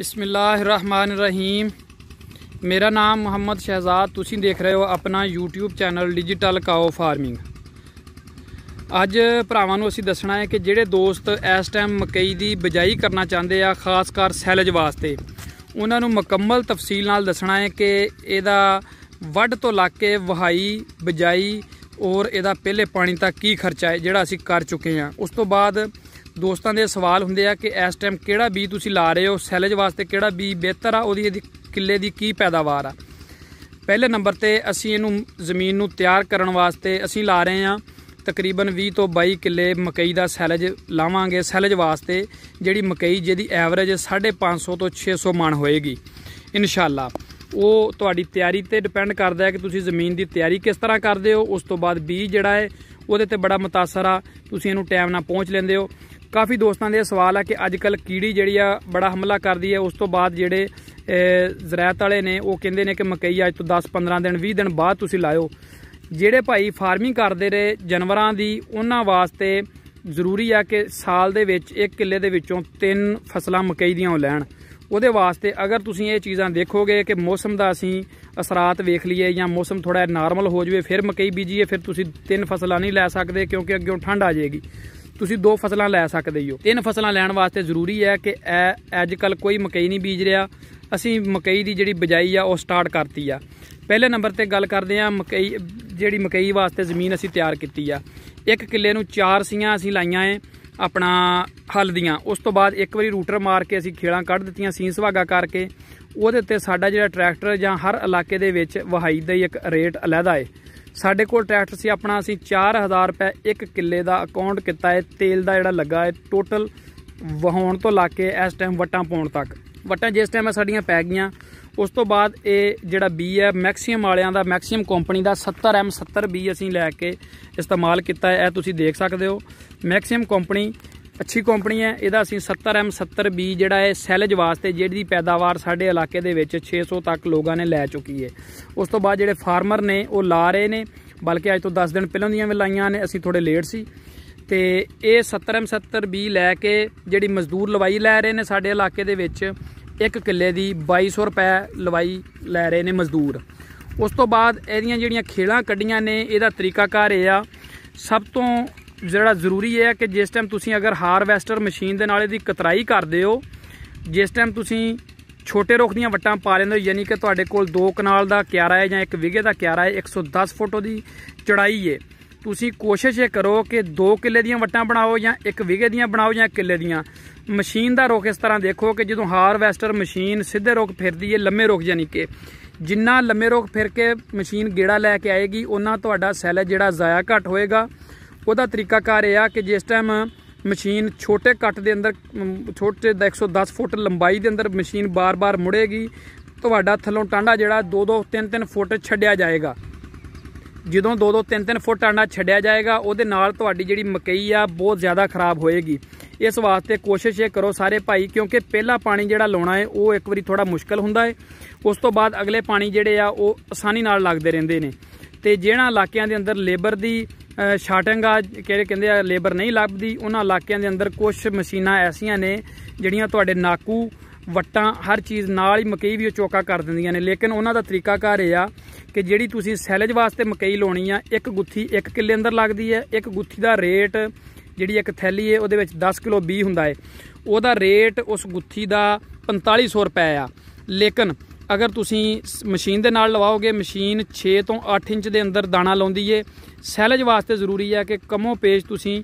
بسم اللہ الرحمن الرحیم میرا نام محمد شہزاد ਤੁਸੀਂ ਦੇਖ ਰਹੇ ਹੋ ਆਪਣਾ YouTube channel digital cow farming ਅੱਜ ਭਰਾਵਾਂ ਨੂੰ ਅਸੀਂ ਦੱਸਣਾ ਹੈ ਕਿ ਜਿਹੜੇ ਦੋਸਤ ਇਸ ਟਾਈਮ ਮਕਈ ਦੀ ਬਜਾਈ ਕਰਨਾ ਚਾਹੁੰਦੇ ਆ ਖਾਸ ਕਰ ਸੈਲਜ ਵਾਸਤੇ ਉਹਨਾਂ ਨੂੰ ਮੁਕੰਮਲ ਤਫਸੀਲ ਨਾਲ ਦੱਸਣਾ ਹੈ ਕਿ ਇਹਦਾ ਵੱਢ ਤੋਂ ਲੱਗ ਕੇ ਵਹਾਈ ਬਜਾਈ ਔਰ ਇਹਦਾ ਪਹਿਲੇ ਪਾਣੀ ਤੱਕ ਕੀ ਖਰਚਾ ਹੈ ਜਿਹੜਾ ਅਸੀਂ ਕਰ ਚੁੱਕੇ ਆ ਉਸ ਤੋਂ ਬਾਅਦ ਦੋਸਤਾਂ ਦੇ ਸਵਾਲ ਹੁੰਦੇ ਆ ਕਿ ਇਸ ਟਾਈਮ ਕਿਹੜਾ ਬੀ ਤੁਸੀਂ ਲਾ ਰਹੇ ਹੋ ਸੈਲਜ ਵਾਸਤੇ ਕਿਹੜਾ ਬੀ ਬਿਹਤਰ ਆ ਉਹਦੀ ਕਿੱਲੇ ਦੀ ਕੀ ਪੈਦਾਵਾਰ ਆ ਪਹਿਲੇ ਨੰਬਰ ਤੇ ਅਸੀਂ ਇਹਨੂੰ ਜ਼ਮੀਨ ਨੂੰ ਤਿਆਰ ਕਰਨ ਵਾਸਤੇ ਅਸੀਂ ਲਾ ਰਹੇ ਆ ਤਕਰੀਬਨ 20 ਤੋਂ 22 ਕਿੱਲੇ ਮਕਈ ਦਾ ਸੈਲਜ ਲਾਵਾਂਗੇ ਸੈਲਜ ਵਾਸਤੇ ਜਿਹੜੀ ਮਕਈ ਜਿਹਦੀ ਐਵਰੇਜ 550 ਤੋਂ 600 ਮਣ ਹੋਏਗੀ ਇਨਸ਼ਾਅੱਲਾ ਉਹ ਤੁਹਾਡੀ ਤਿਆਰੀ ਤੇ ਡਿਪੈਂਡ ਕਰਦਾ ਹੈ ਕਿ ਤੁਸੀਂ ਜ਼ਮੀਨ ਦੀ ਤਿਆਰੀ ਕਿਸ ਤਰ੍ਹਾਂ ਕਰਦੇ ਹੋ ਉਸ ਤੋਂ ਬਾਅਦ ਬੀਜ ਜਿਹੜਾ ਹੈ ਉਹਦੇ ਤੇ ਬੜਾ ਮਤਾਸਰ ਆ ਤੁਸੀਂ ਇਹਨੂੰ ਟਾਈਮ ਨਾਲ ਪਹੁੰਚ ਲੈਂਦੇ ਹੋ ਕਾਫੀ ਦੋਸਤਾਂ ਦੇ ਸਵਾਲ ਆ ਕਿ ਅੱਜ ਕੱਲ ਕੀੜੀ ਜਿਹੜੀ ਆ ਬੜਾ ਹਮਲਾ ਕਰਦੀ ਹੈ ਉਸ ਤੋਂ ਬਾਅਦ ਜਿਹੜੇ ਜ਼ਰਾਇਤ ਵਾਲੇ ਨੇ ਉਹ ਕਹਿੰਦੇ ਨੇ ਕਿ ਮਕਈ ਅੱਜ ਤੋਂ 10 15 ਦਿਨ 20 ਦਿਨ ਬਾਅਦ ਤੁਸੀਂ ਲਾਇਓ ਜਿਹੜੇ ਭਾਈ ਫਾਰਮਿੰਗ ਕਰਦੇ ਰਹੇ ਜਾਨਵਰਾਂ ਦੀ ਉਹਨਾਂ ਵਾਸਤੇ ਜ਼ਰੂਰੀ ਆ ਕਿ ਸਾਲ ਦੇ ਵਿੱਚ ਇੱਕ ਕਿੱਲੇ ਦੇ ਵਿੱਚੋਂ ਤਿੰਨ ਫਸਲਾਂ ਮਕਈ ਦੀਆਂ ਉਹ ਲੈਣ ਉਹਦੇ ਵਾਸਤੇ ਅਗਰ ਤੁਸੀਂ ਇਹ ਚੀਜ਼ਾਂ ਦੇਖੋਗੇ ਕਿ ਮੌਸਮ ਦਾ ਅਸੀਂ ਅਸਰਾਤ ਵੇਖ ਲਈਏ ਜਾਂ ਮੌਸਮ ਥੋੜਾ ਨਾਰਮਲ ਹੋ ਜਵੇ ਫਿਰ ਮਕਈ ਬੀਜੀਏ ਫਿਰ ਤੁਸੀਂ ਤਿੰਨ ਫਸਲਾਂ ਨਹੀਂ ਲੈ ਸਕਦੇ ਕਿਉਂਕਿ ਅੱਗੇ ਠੰਡ ਆ ਜਾਏਗੀ ਤੁਸੀਂ ਦੋ ਫਸਲਾਂ ਲੈ ਸਕਦੇ ਹੋ ਤਿੰਨ ਫਸਲਾਂ ਲੈਣ ਵਾਸਤੇ ਜ਼ਰੂਰੀ ਹੈ ਕਿ ਅੱਜ ਕੱਲ ਕੋਈ ਮਕਈ ਨਹੀਂ ਬੀਜ ਰਿਹਾ ਅਸੀਂ ਮਕਈ ਦੀ ਜਿਹੜੀ ਬਜਾਈ ਆ ਉਹ ਸਟਾਰਟ ਕਰਤੀ ਆ ਪਹਿਲੇ ਨੰਬਰ ਤੇ ਗੱਲ ਕਰਦੇ ਆ ਮਕਈ ਜਿਹੜੀ ਮਕਈ ਵਾਸਤੇ ਜ਼ਮੀਨ ਅਸੀਂ ਤਿਆਰ ਕੀਤੀ ਆ ਇੱਕ ਕਿੱਲੇ ਨੂੰ ਚਾਰ ਸੀਆਂ ਅਸੀਂ ਲਾਈਆਂ ਏ ਆਪਣਾ ਹਲ ਦੀਆਂ ਉਸ ਤੋਂ ਬਾਅਦ ਇੱਕ ਵਾਰੀ ਰੂਟਰ ਮਾਰ ਕੇ ਅਸੀਂ ਖੇਲਾਂ ਕੱਢ ਦਿੱਤੀਆਂ ਸੀਂ ਸੁਭਾਗਾ ਕਰਕੇ ਉਹਦੇ ਉੱਤੇ ਸਾਡਾ ਜਿਹੜਾ ਟਰੈਕਟਰ ਜਾਂ ਹਰ ਇਲਾਕੇ ਦੇ ਵਿੱਚ ਵਹਾਈ ਦਾ ਇੱਕ ਰੇਟ ਅਲੱਗ ਏ ਸਾਡੇ ਕੋਲ ਟਰੈਕਟਰ ਸੀ ਆਪਣਾ ਅਸੀਂ 4000 ਰੁਪਏ ਇੱਕ ਕਿੱਲੇ ਦਾ ਅਕਾਊਂਟ ਕੀਤਾ ਹੈ ਤੇਲ ਦਾ ਜਿਹੜਾ ਲੱਗਾ ਹੈ ਟੋਟਲ ਵਹਾਉਣ ਤੋਂ ਲਾ ਕੇ ਇਸ ਟਾਈਮ ਵਟਾਂ ਪਾਉਣ ਤੱਕ ਵਟਾਂ ਜਿਸ ਟਾਈਮ ਸਾਡੀਆਂ ਪੈ ਗਈਆਂ ਉਸ ਤੋਂ ਬਾਅਦ ਇਹ ਜਿਹੜਾ ਬੀ ਹੈ ਮੈਕਸਿਮ ਵਾਲਿਆਂ ਦਾ ਮੈਕਸਿਮ ਕੰਪਨੀ ਦਾ 70M70 ਬੀ ਅਸੀਂ ਲੈ ਕੇ ਇਸਤੇਮਾਲ ਕੀਤਾ ਹੈ ਇਹ ਤੁਸੀਂ ਦੇਖ ਸਕਦੇ ਹੋ ਮੈਕਸਿਮ ਕੰਪਨੀ ਅੱਛੀ ਕੰਪਨੀ ਹੈ ਇਹਦਾ ਅਸੀਂ 70M70B ਜਿਹੜਾ ਹੈ ਸੈਲਜ ਵਾਸਤੇ ਜਿਹੜੀ ਪੈਦਾਵਾਰ ਸਾਡੇ ਇਲਾਕੇ ਦੇ ਵਿੱਚ 600 ਤੱਕ ਲੋਕਾਂ ਨੇ ਲੈ ਚੁੱਕੀ ਹੈ ਉਸ ਤੋਂ ਬਾਅਦ ਜਿਹੜੇ ਫਾਰਮਰ ਨੇ ਉਹ ਲਾ ਰਹੇ ਨੇ ਬਲਕਿ ਅੱਜ ਤੋਂ 10 ਦਿਨ ਪਹਿਲਾਂ ਦੀਆਂ ਵੀ ਲਾਈਆਂ ਨੇ ਅਸੀਂ ਥੋੜੇ ਲੇਟ ਸੀ ਤੇ ਇਹ 70M70B ਲੈ ਕੇ ਜਿਹੜੀ ਮਜ਼ਦੂਰ ਲਵਾਈ ਲੈ ਰਹੇ ਨੇ ਸਾਡੇ ਇਲਾਕੇ ਦੇ ਵਿੱਚ 1 ਕਿੱਲੇ ਦੀ 2200 ਰੁਪਏ ਲਵਾਈ ਲੈ ਰਹੇ ਨੇ ਮਜ਼ਦੂਰ ਉਸ ਤੋਂ ਬਾਅਦ ਇਹਦੀਆਂ ਜਿਹੜੀਆਂ ਖੇਲਾਂ ਕੱਢੀਆਂ ਨੇ ਇਹਦਾ ਕਾਰ ਇਹ ਆ ਸਭ ਤੋਂ ਜਿਹੜਾ ਜ਼ਰੂਰੀ ਇਹ ਹੈ ਕਿ ਜਿਸ ਟਾਈਮ ਤੁਸੀਂ ਅਗਰ ਹਾਰਵੈਸਟਰ ਮਸ਼ੀਨ ਦੇ ਨਾਲ ਇਹਦੀ ਕਤਰਾਈ ਕਰਦੇ ਹੋ ਜਿਸ ਟਾਈਮ ਤੁਸੀਂ ਛੋਟੇ ਰੁੱਖ ਦੀਆਂ ਵੱਟਾਂ ਪਾ ਲੈਂਦੇ ਹੋ ਯਾਨੀ ਕਿ ਤੁਹਾਡੇ ਕੋਲ ਦੋ ਕਨਾਲ ਦਾ ਕਿਆਰਾ ਹੈ ਜਾਂ ਇੱਕ ਵਿਗੇ ਦਾ ਕਿਆਰਾ ਹੈ 110 ਫੁੱਟ ਦੀ ਚੜਾਈ ਹੈ ਤੁਸੀਂ ਕੋਸ਼ਿਸ਼ ਇਹ ਕਰੋ ਕਿ 2 ਕਿੱਲੇ ਦੀਆਂ ਵੱਟਾਂ ਬਣਾਓ ਜਾਂ ਇੱਕ ਵਿਗੇ ਦੀਆਂ ਬਣਾਓ ਜਾਂ ਕਿੱਲੇ ਦੀਆਂ ਮਸ਼ੀਨ ਦਾ ਰੁੱਖ ਇਸ ਤਰ੍ਹਾਂ ਦੇਖੋ ਕਿ ਜਦੋਂ ਹਾਰਵੈਸਟਰ ਮਸ਼ੀਨ ਸਿੱਧੇ ਰੁੱਖ ਫਿਰਦੀ ਹੈ ਲੰਮੇ ਰੁੱਖ ਯਾਨੀ ਕਿ ਜਿੰਨਾ ਲੰਮੇ ਰੁੱਖ ਫਿਰ ਕੇ ਮਸ਼ੀਨ ਗੇੜਾ ਲੈ ਕੇ ਆਏਗੀ ਉਹਨਾਂ ਤੁਹਾਡਾ ਸੈਲ ਜਿਹੜਾ ਜ਼ਾਇਆ ਘਟ ਹੋਏਗਾ ਉਹਦਾ ਤਰੀਕਾ ਕਰ ਰਿਹਾ ਕਿ ਜਿਸ ਟਾਈਮ ਮਸ਼ੀਨ ਛੋਟੇ ਕੱਟ ਦੇ ਅੰਦਰ ਛੋਟੇ 110 ਫੁੱਟ ਲੰਬਾਈ ਦੇ ਅੰਦਰ ਮਸ਼ੀਨ ਬਾਰ-ਬਾਰ ਮੁੜੇਗੀ ਤੁਹਾਡਾ ਥੱਲੋਂ ਟਾਂਡਾ ਜਿਹੜਾ 2-2 3-3 ਫੁੱਟ ਛੱਡਿਆ ਜਾਏਗਾ ਜਦੋਂ 2-2 3-3 ਫੁੱਟ ਟਾਂਡਾ ਛੱਡਿਆ ਜਾਏਗਾ ਉਹਦੇ ਨਾਲ ਤੁਹਾਡੀ ਜਿਹੜੀ ਮਕਈ ਆ ਬਹੁਤ ਜ਼ਿਆਦਾ ਖਰਾਬ ਹੋਏਗੀ ਇਸ ਵਾਸਤੇ ਕੋਸ਼ਿਸ਼ ਇਹ ਕਰੋ ਸਾਰੇ ਭਾਈ ਕਿਉਂਕਿ ਪਹਿਲਾ ਪਾਣੀ ਜਿਹੜਾ ਲਾਉਣਾ ਹੈ ਉਹ ਇੱਕ ਵਾਰੀ ਥੋੜਾ ਮੁਸ਼ਕਲ ਹੁੰਦਾ ਹੈ ਉਸ ਤੋਂ ਬਾਅਦ ਅਗਲੇ ਪਾਣੀ ਜਿਹੜੇ ਆ ਉਹ ਆਸਾਨੀ ਨਾਲ ਲੱਗਦੇ ਰਹਿੰਦੇ ਨੇ ਤੇ ਜਿਹੜਾ ਇਲਾਕਿਆਂ ਦੇ ਅੰਦਰ ਲੇਬਰ ਦੀ ਸ਼ਾਰਟਿੰਗ ਆ ਕਿਹੜੇ ਕਹਿੰਦੇ ਆ ਲੇਬਰ ਨਹੀਂ ਲੱਭਦੀ ਉਹਨਾਂ ਇਲਾਕਿਆਂ ਦੇ ਅੰਦਰ ਕੁਝ ਮਸ਼ੀਨਾਂ ਐਸੀਆਂ ਨੇ ਜਿਹੜੀਆਂ ਤੁਹਾਡੇ ਨਾਕੂ ਵੱਟਾਂ ਹਰ ਚੀਜ਼ ਨਾਲ ਹੀ ਮਕਈ ਵੀ ਚੋਕਾ ਕਰ ਦਿੰਦੀਆਂ ਨੇ ਲੇਕਿਨ ਉਹਨਾਂ ਦਾ ਤਰੀਕਾ ਘਰ ਇਹ ਆ ਕਿ ਜਿਹੜੀ ਤੁਸੀਂ ਸੈਲਜ ਵਾਸਤੇ ਮਕਈ ਲਾਉਣੀ ਆ ਇੱਕ ਗੁੱਥੀ 1 ਕਿੱਲੇ ਅੰਦਰ ਲੱਗਦੀ ਹੈ ਇੱਕ ਗੁੱਥੀ ਦਾ ਰੇਟ ਜਿਹੜੀ ਇੱਕ ਥੈਲੀ ਹੈ ਉਹਦੇ ਵਿੱਚ 10 ਕਿਲੋ 20 ਹੁੰਦਾ ਹੈ ਉਹਦਾ ਰੇਟ ਉਸ ਗੁੱਥੀ ਦਾ 4500 ਰੁਪਏ ਆ ਲੇਕਿਨ ਅਗਰ ਤੁਸੀਂ ਮਸ਼ੀਨ ਦੇ ਨਾਲ ਲਵਾਓਗੇ ਮਸ਼ੀਨ 6 ਤੋਂ 8 ਇੰਚ ਦੇ ਅੰਦਰ ਦਾਣਾ ਲਾਉਂਦੀ ਏ ਸੈਲਜ ਵਾਸਤੇ ਜ਼ਰੂਰੀ ਹੈ ਕਿ ਕਮੋ ਪੇਜ ਤੁਸੀਂ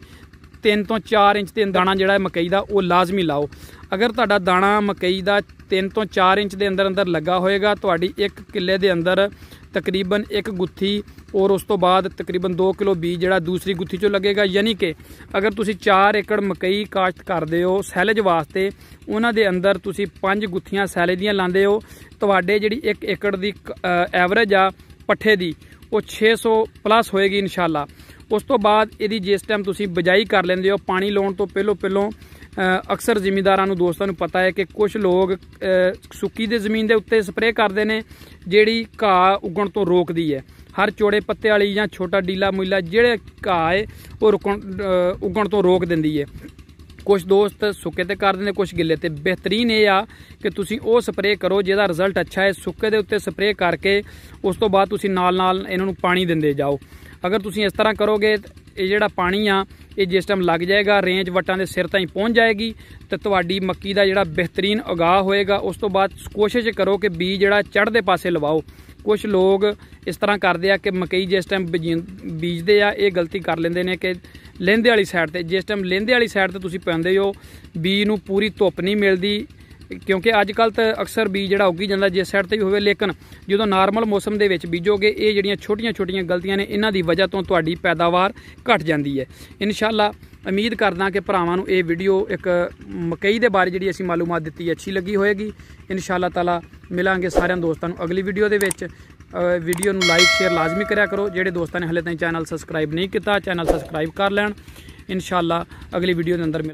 3 ਤੋਂ 4 ਇੰਚ ਦੇ ਦਾਣਾ ਜਿਹੜਾ ਮਕਈ ਦਾ ਉਹ ਲਾਜ਼ਮੀ ਲਾਓ ਅਗਰ ਤੁਹਾਡਾ ਦਾਣਾ ਮਕਈ ਦਾ 3 ਤੋਂ 4 ਇੰਚ ਦੇ ਅੰਦਰ ਅੰਦਰ ਲੱਗਾ ਹੋਏਗਾ ਤੁਹਾਡੀ 1 ਕਿੱਲੇ ਦੇ ਅੰਦਰ ਤਕਰੀਬਨ ਇੱਕ ਗੁੱਥੀ ਔਰ ਉਸ ਤੋਂ ਬਾਅਦ ਤਕਰੀਬਨ 2 ਕਿਲੋ ਬੀਜ ਜਿਹੜਾ ਦੂਸਰੀ ਗੁੱਥੀ ਚੋਂ ਲੱਗੇਗਾ ਯਾਨੀ ਕਿ ਅਗਰ ਤੁਸੀਂ 4 ਏਕੜ ਮਕਈ ਕਾਸ਼ਤ ਕਰਦੇ ਹੋ ਸੈਲਜ ਵਾਸਤੇ ਉਹਨਾਂ ਦੇ ਅੰਦਰ ਤੁਸੀਂ 5 ਗੁੱਥੀਆਂ ਸੈਲਜ ਦੀਆਂ ਲਾਉਂਦੇ ਹੋ ਤੁਹਾਡੇ ਜਿਹੜੀ 1 ਏਕੜ ਦੀ ਐਵਰੇਜ ਆ ਪੱਠੇ ਦੀ ਉਹ 600 ਪਲੱਸ ਹੋਏਗੀ ਇਨਸ਼ਾਅੱਲਾ ਉਸ ਤੋਂ ਬਾਅਦ ਇਹਦੀ ਜਿਸ ਟਾਈਮ ਤੁਸੀਂ ਬਜਾਈ ਕਰ ਲੈਂਦੇ ਹੋ ਪਾਣੀ ਲਾਉਣ ਤੋਂ ਪਹਿਲੋਂ ਪਹਿਲੋਂ ਅਕਸਰ ਜ਼ਿਮੀਂਦਾਰਾਂ ਨੂੰ ਦੋਸਤਾਂ ਨੂੰ ਪਤਾ ਹੈ ਕਿ ਕੁਝ ਲੋਕ ਸੁੱਕੀ ਦੇ ਜ਼ਮੀਨ ਦੇ ਉੱਤੇ ਸਪਰੇਅ ਕਰਦੇ ਨੇ ਜਿਹੜੀ ਘਾਹ ਉਗਣ ਤੋਂ ਰੋਕਦੀ ਹੈ ਹਰ ਚੋੜੇ ਪੱਤੇ ਵਾਲੀ ਜਾਂ ਛੋਟਾ ਡੀਲਾ ਮੁੱਲਾ ਜਿਹੜੇ ਘਾਹ ਹੈ ਉਹ ਰੁਕਣ ਉਗਣ ਤੋਂ ਰੋਕ ਦਿੰਦੀ ਹੈ ਕੁਝ ਦੋਸਤ ਸੁੱਕੇ ਤੇ ਕਰ ਦਿੰਦੇ ਕੁਝ ਗਿੱਲੇ ਤੇ ਬਿਹਤਰੀਨ ਇਹ ਆ ਕਿ ਤੁਸੀਂ ਉਹ ਸਪਰੇਅ ਕਰੋ ਜਿਹਦਾ ਰਿਜ਼ਲਟ ਅੱਛਾ ਹੈ ਸੁੱਕੇ ਦੇ ਉੱਤੇ ਸਪਰੇਅ ਕਰਕੇ ਉਸ ਤੋਂ ਬਾਅਦ ਤੁਸੀਂ ਨਾਲ ਨਾਲ ਇਹਨਾਂ ਨੂੰ ਪਾਣੀ ਦਿੰਦੇ ਜਾਓ ਅਗਰ ਤੁਸੀਂ ਇਸ ਤਰ੍ਹਾਂ ਕਰੋਗੇ ਇਹ ਜਿਹੜਾ ਪਾਣੀ ਆ ਇਹ ਜਿਸ ਟਾਈਮ ਲੱਗ ਜਾਏਗਾ ਰੇਂਜ ਵਟਾਂ ਦੇ ਸਿਰ ਤਾਈਂ ਪਹੁੰਚ ਜਾਏਗੀ ਤੇ ਤੁਹਾਡੀ ਮੱਕੀ ਦਾ ਜਿਹੜਾ ਬਿਹਤਰੀਨ ਉਗਾਹ ਹੋਏਗਾ ਉਸ ਤੋਂ ਬਾਅਦ ਕੋਸ਼ਿਸ਼ ਕਰੋ ਕਿ ਬੀਜ ਜਿਹੜਾ ਚੜ੍ਹਦੇ ਪਾਸੇ ਲਵਾਓ ਕੁਝ ਲੋਕ ਇਸ ਤਰ੍ਹਾਂ ਕਰਦੇ ਆ ਕਿ ਮਕਈ ਜਿਸ ਟਾਈਮ ਬੀਜਦੇ ਆ ਇਹ ਗਲਤੀ ਕਰ ਲੈਂਦੇ ਨੇ ਕਿ ਲਹਿੰਦੇ ਵਾਲੀ ਸਾਈਡ ਤੇ ਜਿਸ ਟਾਈਮ ਲਹਿੰਦੇ ਵਾਲੀ ਸਾਈਡ ਤੇ ਤੁਸੀਂ ਪੈਂਦੇ ਹੋ ਬੀ ਨੂੰ ਪੂਰੀ ਧੁੱਪ ਨਹੀਂ ਮਿਲਦੀ ਕਿਉਂਕਿ ਅੱਜ ਕੱਲ ਤਾਂ ਅਕਸਰ ਬੀਜ ਜਿਹੜਾ ਉੱਗੀ ਜਾਂਦਾ ਜਿਸ ਸਾਈਡ ਤੇ ਵੀ ਹੋਵੇ ਲੇਕਿਨ ਜਦੋਂ ਨਾਰਮਲ ਮੌਸਮ ਦੇ ਵਿੱਚ ਬੀਜੋਗੇ ਇਹ ਜਿਹੜੀਆਂ ਛੋਟੀਆਂ-ਛੋਟੀਆਂ ਗਲਤੀਆਂ ਨੇ ਇਹਨਾਂ ਦੀ ਵਜ੍ਹਾ ਤੋਂ ਤੁਹਾਡੀ ਪੈਦਾਵਾਰ ਘਟ ਜਾਂਦੀ ਹੈ ਇਨਸ਼ਾਅੱਲਾ ਉਮੀਦ ਕਰਦਾ ਕਿ ਭਰਾਵਾਂ ਨੂੰ ਇਹ ਵੀਡੀਓ ਇੱਕ ਮਕਈ ਦੇ ਬਾਰੇ ਜਿਹੜੀ ਅਸੀਂ ਮਾਲੂਮਾਤ ਦਿੱਤੀ ਅੱਛੀ ਲੱਗੀ ਹੋਏਗੀ ਇਨਸ਼ਾਅੱਲਾ ਤਾਲਾ ਮਿਲਾਂਗੇ ਸਾਰਿਆਂ ਦੋਸਤਾਂ ਨੂੰ ਅਗਲੀ ਵੀਡੀਓ ਦੇ ਵਿੱਚ ਵੀਡੀਓ ਨੂੰ ਲਾਈਕ ਸ਼ੇਅਰ ਲਾਜ਼ਮੀ ਕਰਿਆ ਕਰੋ ਜਿਹੜੇ ਦੋਸਤਾਂ ਨੇ ਹਲੇ ਤਾਈਂ ਚੈਨਲ ਸਬਸਕ੍ਰਾਈਬ ਨਹੀਂ ਕੀਤਾ ਚੈਨਲ ਸਬਸਕ੍ਰਾਈਬ ਕਰ ਲੈਣ ਇਨਸ਼ਾਅੱਲਾ ਅਗਲੀ ਵੀਡੀਓ ਦੇ ਅੰਦਰ